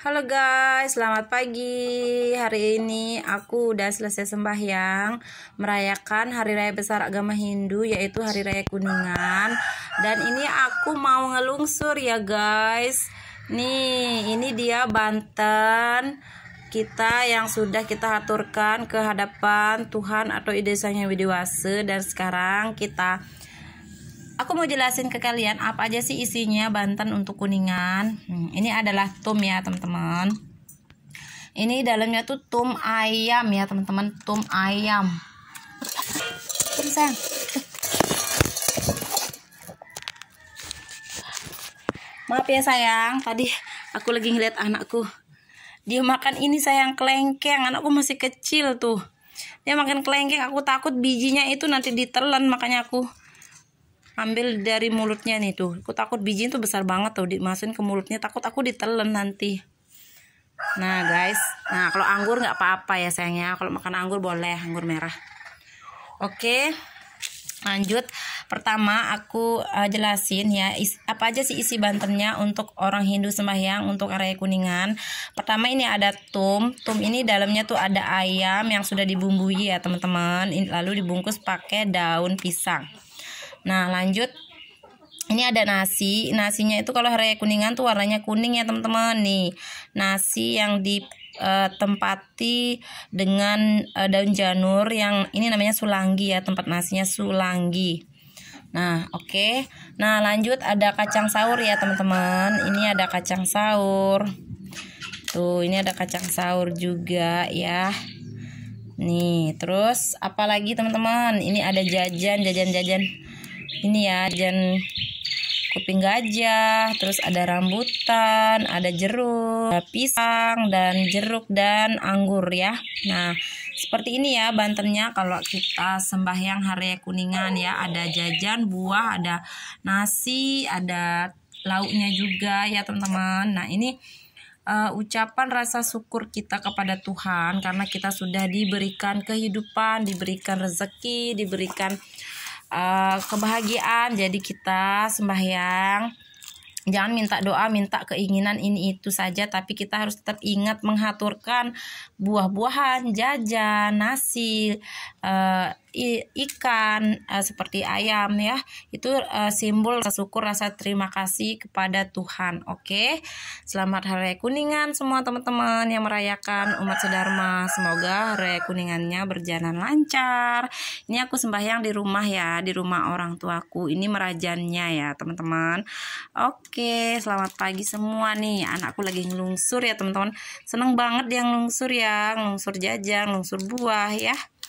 Halo guys, selamat pagi. Hari ini aku udah selesai sembahyang merayakan Hari Raya Besar Agama Hindu yaitu Hari Raya Kuningan. Dan ini aku mau ngelungsur ya guys. Nih, ini dia Banten kita yang sudah kita aturkan ke hadapan Tuhan atau idesanya Widiwase dan sekarang kita Aku mau jelasin ke kalian apa aja sih isinya Banten untuk kuningan. Hmm, ini adalah tum ya teman-teman. Ini dalamnya tuh tum ayam ya teman-teman, tum ayam. Tum sayang. Maaf ya sayang, tadi aku lagi ngeliat anakku. Dia makan ini sayang kelengkeng, anakku masih kecil tuh. Dia makan kelengkeng, aku takut bijinya itu nanti ditelan makanya aku ambil dari mulutnya nih tuh aku takut biji itu besar banget tuh dimasukin ke mulutnya takut aku ditelen nanti nah guys nah kalau anggur nggak apa-apa ya sayangnya kalau makan anggur boleh anggur merah oke lanjut pertama aku uh, jelasin ya is, apa aja sih isi banternya untuk orang Hindu sembahyang untuk area kuningan pertama ini ada tum tum ini dalamnya tuh ada ayam yang sudah dibumbui ya teman-teman lalu dibungkus pakai daun pisang Nah, lanjut. Ini ada nasi. Nasinya itu kalau hari kuningan tuh warnanya kuning ya, teman-teman. Nih, nasi yang ditempati eh, dengan eh, daun janur yang ini namanya sulangi ya tempat nasinya sulangi nah oke okay. nah lanjut ada kacang sahur ya teman-teman ini ada kacang sahur, tuh ini ada kacang sahur juga ya nih terus apalagi teman-teman ini ada jajan jajan jajan ini ya jen kuping gajah terus ada rambutan ada jeruk ada pisang dan jeruk dan anggur ya nah seperti ini ya bantennya kalau kita sembahyang hari kuningan ya ada jajan buah ada nasi ada lauknya juga ya teman-teman nah ini uh, ucapan rasa syukur kita kepada Tuhan karena kita sudah diberikan kehidupan, diberikan rezeki, diberikan Eh, kebahagiaan jadi kita sembahyang jangan minta doa minta keinginan ini itu saja tapi kita harus tetap ingat menghaturkan buah-buahan jajan nasi uh, ikan uh, seperti ayam ya itu uh, simbol rasa syukur rasa terima kasih kepada Tuhan oke okay? selamat hari raya kuningan semua teman-teman yang merayakan umat sedharma semoga hari raya kuningannya berjalan lancar ini aku sembahyang di rumah ya di rumah orang tuaku ini merajannya ya teman-teman oke okay, selamat pagi semua nih anakku lagi ngelungsur ya teman-teman seneng banget yang ngelungsur ya ngelungsur jajan ngelungsur buah ya